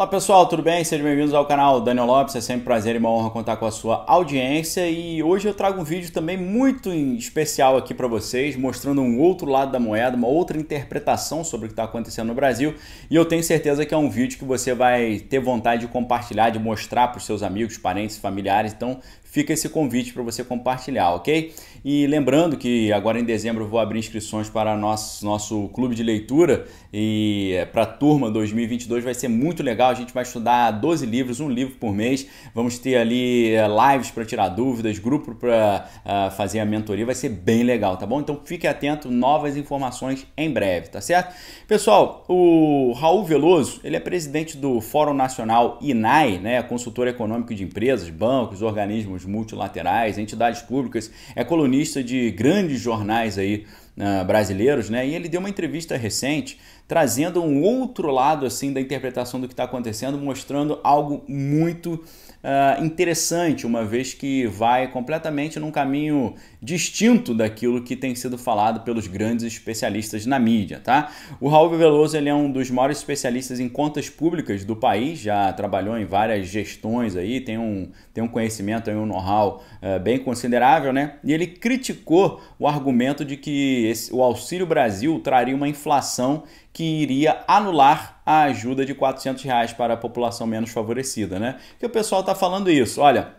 Olá pessoal, tudo bem? Sejam bem-vindos ao canal Daniel Lopes. É sempre um prazer e uma honra contar com a sua audiência. E hoje eu trago um vídeo também muito especial aqui para vocês, mostrando um outro lado da moeda, uma outra interpretação sobre o que está acontecendo no Brasil. E eu tenho certeza que é um vídeo que você vai ter vontade de compartilhar, de mostrar para os seus amigos, parentes, familiares. Então fica esse convite para você compartilhar, ok? E lembrando que agora em dezembro eu vou abrir inscrições para nosso, nosso clube de leitura e eh, para a turma 2022 vai ser muito legal. A gente vai estudar 12 livros, um livro por mês. Vamos ter ali eh, lives para tirar dúvidas, grupo para uh, ah, fazer a mentoria. Vai ser bem legal, tá bom? Então fique atento, novas informações em breve, tá certo? Pessoal, o Raul Veloso, ele é presidente do Fórum Nacional INAI, né? Consultor econômico de empresas, bancos, organismos órgãos multilaterais, entidades públicas, é colunista de grandes jornais aí ah, brasileiros, né? E ele deu uma entrevista recente trazendo um outro lado assim da interpretação do que está acontecendo, mostrando algo muito uh, interessante, uma vez que vai completamente num caminho distinto daquilo que tem sido falado pelos grandes especialistas na mídia, tá? O Raul Veloso ele é um dos maiores especialistas em contas públicas do país, já trabalhou em várias gestões aí, tem um, tem um conhecimento, aí, um know-how uh, bem considerável, né? E ele criticou o argumento de que esse, o Auxílio Brasil traria uma inflação que iria anular a ajuda de 400 reais para a população menos favorecida, né? Que o pessoal está falando isso. Olha,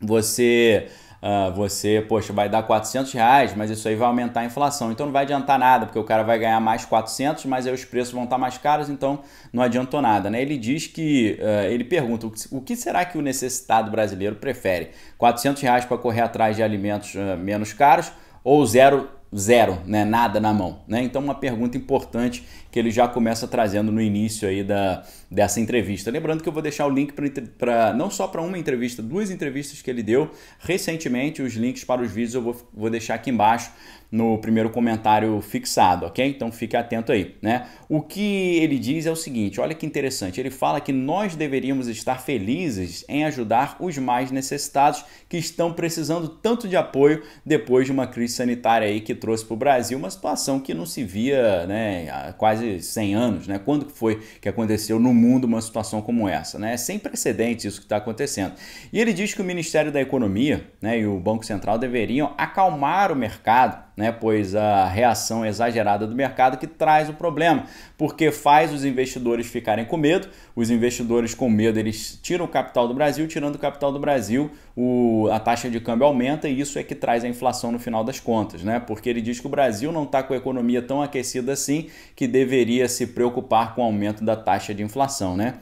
você Uh, você, poxa, vai dar 400 reais, mas isso aí vai aumentar a inflação. Então não vai adiantar nada, porque o cara vai ganhar mais 400, mas aí os preços vão estar tá mais caros, então não adiantou nada. Né? Ele diz que, uh, ele pergunta, o que será que o necessitado brasileiro prefere? 400 reais para correr atrás de alimentos uh, menos caros ou zero zero, né? nada na mão. Né? Então, uma pergunta importante que ele já começa trazendo no início aí da, dessa entrevista. Lembrando que eu vou deixar o link para não só para uma entrevista, duas entrevistas que ele deu recentemente, os links para os vídeos eu vou, vou deixar aqui embaixo no primeiro comentário fixado, ok? Então fique atento aí, né? O que ele diz é o seguinte, olha que interessante, ele fala que nós deveríamos estar felizes em ajudar os mais necessitados que estão precisando tanto de apoio depois de uma crise sanitária aí que trouxe para o Brasil uma situação que não se via, né, há quase 100 anos, né? Quando foi que aconteceu no mundo uma situação como essa, né? É sem precedentes isso que está acontecendo. E ele diz que o Ministério da Economia, né, e o Banco Central deveriam acalmar o mercado, né? né? pois a reação exagerada do mercado que traz o problema, porque faz os investidores ficarem com medo, os investidores com medo eles tiram o capital do Brasil, tirando o capital do Brasil, o, a taxa de câmbio aumenta e isso é que traz a inflação no final das contas, né? porque ele diz que o Brasil não está com a economia tão aquecida assim que deveria se preocupar com o aumento da taxa de inflação. Né?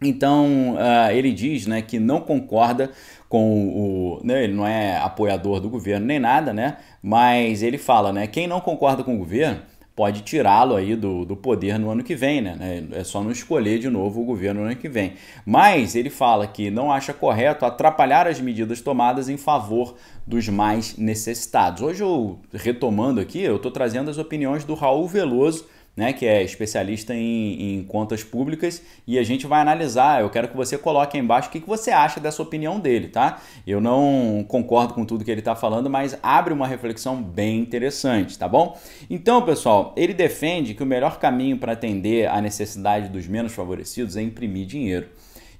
Então uh, ele diz né, que não concorda com o. Né, ele não é apoiador do governo nem nada, né? Mas ele fala, né? Quem não concorda com o governo pode tirá-lo aí do, do poder no ano que vem, né? né é só não escolher de novo o governo no ano que vem. Mas ele fala que não acha correto atrapalhar as medidas tomadas em favor dos mais necessitados. Hoje eu, retomando aqui, eu estou trazendo as opiniões do Raul Veloso né, que é especialista em, em, contas públicas, e a gente vai analisar. Eu quero que você coloque aí embaixo o que, que você acha dessa opinião dele, tá? Eu não concordo com tudo que ele está falando, mas abre uma reflexão bem interessante, tá bom? Então, pessoal, ele defende que o melhor caminho para atender a necessidade dos menos favorecidos é imprimir dinheiro.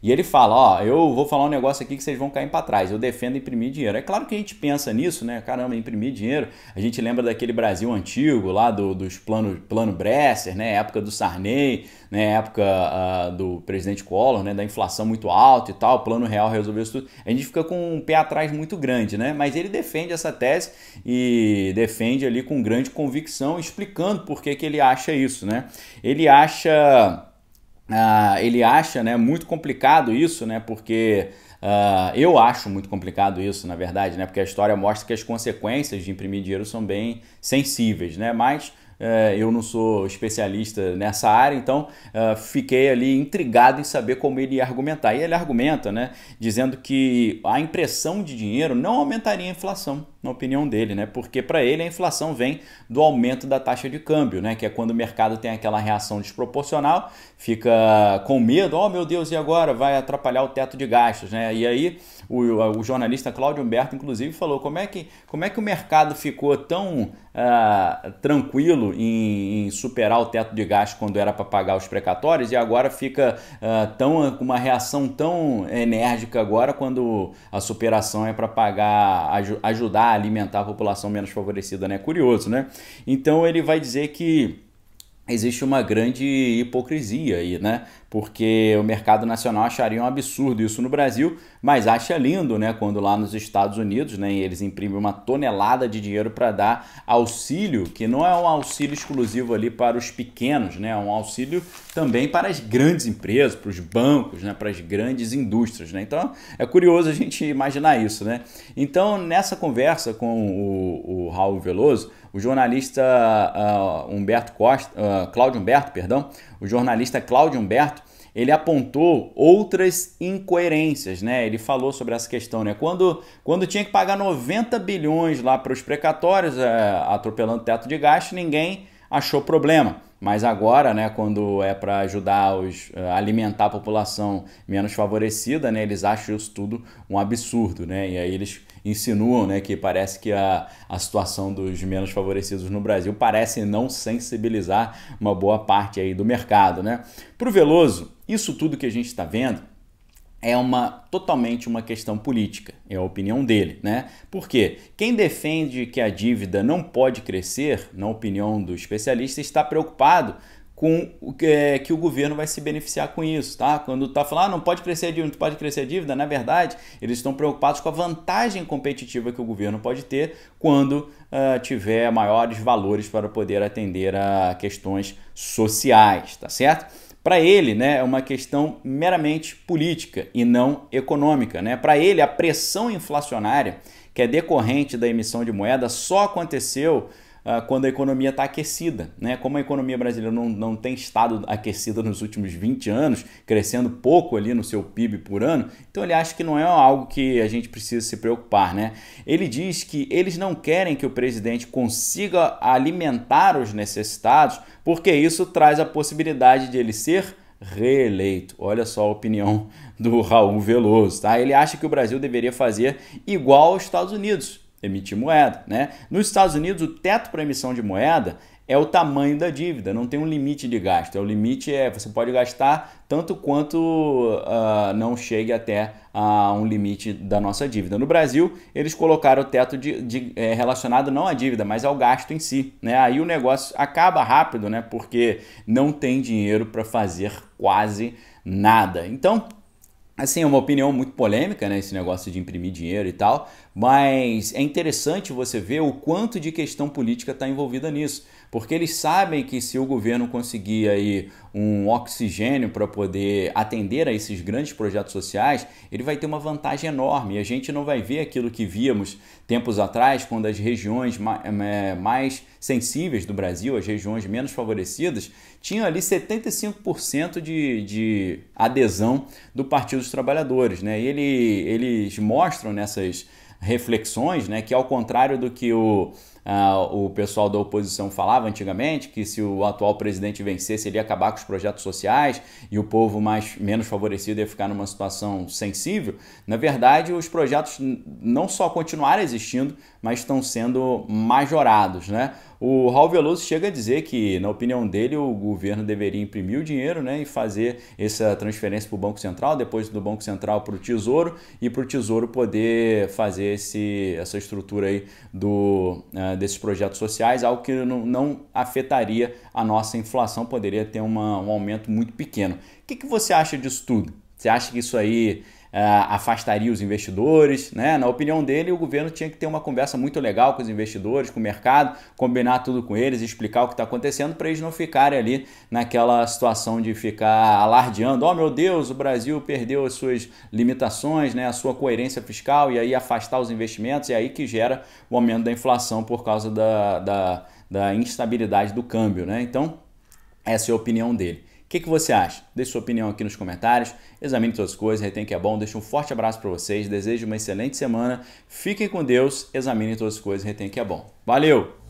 E ele fala, ó, eu vou falar um negócio aqui que vocês vão cair para trás. Eu defendo imprimir dinheiro. É claro que a gente pensa nisso, né? Caramba, imprimir dinheiro. A gente lembra daquele Brasil antigo lá do, dos planos plano Bresser, né? Época do Sarney, né? Época uh, do presidente Collor, né? Da inflação muito alta e tal. Plano real resolveu isso tudo. A gente fica com um pé atrás muito grande, né? Mas ele defende essa tese e defende ali com grande convicção, explicando por que, que ele acha isso, né? Ele acha Uh, ele acha né, muito complicado isso, né, porque uh, eu acho muito complicado isso, na verdade, né, porque a história mostra que as consequências de imprimir dinheiro são bem sensíveis, né, mas uh, eu não sou especialista nessa área, então ah, fiquei ali intrigado em saber como ele ia argumentar. E ele argumenta né, dizendo que a impressão de dinheiro não aumentaria a inflação na opinião dele, né? Porque para ele a inflação vem do aumento da taxa de câmbio, né? Que é quando o mercado tem aquela reação desproporcional, fica com medo, oh meu Deus, e agora vai atrapalhar o teto de gastos, né? E aí o, o jornalista Cláudio Humberto, inclusive, falou como é que, como é que o mercado ficou tão ah, tranquilo em, em, superar o teto de gastos quando era para pagar os precatórios e agora fica ah, tão com uma reação tão enérgica agora quando a superação é para pagar ajudar alimentar a população menos favorecida, né? Curioso, né? Então ele vai dizer que existe uma grande hipocrisia aí, né? Porque o mercado nacional acharia um absurdo isso no Brasil, mas acha lindo, né? Quando lá nos Estados Unidos, né, eles imprimem uma tonelada de dinheiro para dar auxílio, que não é um auxílio exclusivo ali para os pequenos, né? É um auxílio também para as grandes empresas, para os bancos, né? Para as grandes indústrias, né? Então é curioso a gente imaginar isso, né? Então nessa conversa com o, o Raul Veloso o jornalista uh, Humberto Costa, uh, Cláudio Humberto, perdão, o jornalista Cláudio Humberto, ele apontou outras incoerências, né? Ele falou sobre essa questão, né? Quando, quando tinha que pagar 90 bilhões lá para os precatórios, é, atropelando o teto de gasto, ninguém achou problema. Mas agora, né, quando é para ajudar os eh, alimentar a população menos favorecida, né, eles acham isso tudo um absurdo, né? E aí eles insinuam né, que parece que a, a situação dos menos favorecidos no Brasil parece não sensibilizar uma boa parte aí do mercado. Né? Para o Veloso, isso tudo que a gente está vendo é uma totalmente uma questão política, é a opinião dele, né? Porque quem defende que a dívida não pode crescer, na opinião do especialista, está preocupado com é, que o governo vai se beneficiar com isso, tá? Quando tá falando, ah, não pode crescer a dívida, não pode crescer a dívida, na verdade, eles estão preocupados com a vantagem competitiva que o governo pode ter quando uh, tiver maiores valores para poder atender a questões sociais, tá certo? Para ele, né, é uma questão meramente política e não econômica, né? Para ele, a pressão inflacionária que é decorrente da emissão de moeda só aconteceu ah, quando a economia está aquecida. Né? Como a economia brasileira não, não tem estado aquecida nos últimos 20 anos, crescendo pouco ali no seu PIB por ano, então ele acha que não é algo que a gente precisa se preocupar. Né? Ele diz que eles não querem que o presidente consiga alimentar os necessitados, porque isso traz a possibilidade de ele ser reeleito. Olha só a opinião do Raul Veloso, tá? Ele acha que o Brasil deveria fazer igual aos Estados Unidos, emitir moeda. Né? Nos Estados Unidos, o teto para emissão de moeda é o tamanho da dívida, não tem um limite de gasto. É o limite é você pode gastar tanto quanto uh, não chegue até a uh, um limite da nossa dívida. No Brasil, eles colocaram o teto de, de é, relacionado não à dívida, mas ao gasto em si. Né? Aí o negócio acaba rápido, né? porque não tem dinheiro para fazer quase nada. Então, assim, é uma opinião muito polêmica, né, esse negócio de imprimir dinheiro e tal, mas é interessante você ver o quanto de questão política está envolvida nisso porque eles sabem que se o governo conseguir aí um oxigênio para poder atender a esses grandes projetos sociais, ele vai ter uma vantagem enorme. E a gente não vai ver aquilo que víamos tempos atrás, quando as regiões eh, eh, mais sensíveis do Brasil, as regiões menos favorecidas, tinham ali 75% de, de adesão do Partido dos Trabalhadores. Né? E ele, eles mostram nessas reflexões né, que, ao contrário do que o ah, o pessoal da oposição falava antigamente, que se o atual presidente vencesse, ele ia acabar com os projetos sociais e o povo mais menos favorecido ia ficar numa situação sensível. Na verdade, os projetos não só continuaram existindo, mas estão sendo majorados, né? O Raul Veloso chega a dizer que, na opinião dele, o governo deveria imprimir o dinheiro né, e fazer essa transferência para o Banco Central, depois do Banco Central para o Tesouro e para o Tesouro poder fazer esse, essa estrutura aí do, uh, desses projetos sociais, algo que não, não, afetaria a nossa inflação, poderia ter uma, um aumento muito pequeno. O que, que você acha disso tudo? Você acha que isso aí ah, afastaria os investidores. Né? Na opinião dele, o governo tinha que ter uma conversa muito legal com os investidores, com o mercado, combinar tudo com eles, explicar o que está acontecendo para eles não ficarem ali naquela situação de ficar alardeando: oh meu Deus, o Brasil perdeu as suas limitações, né? a sua coerência fiscal, e aí afastar os investimentos, e aí que gera o aumento da inflação por causa da, da, da instabilidade do câmbio. Né? Então, essa é a opinião dele. O que, que, você acha? Deixe sua opinião aqui nos comentários, examine todas as coisas, retém que é bom, Deixo um forte abraço para vocês, desejo uma excelente semana, fiquem com Deus, examine todas as coisas, retém que é bom. Valeu!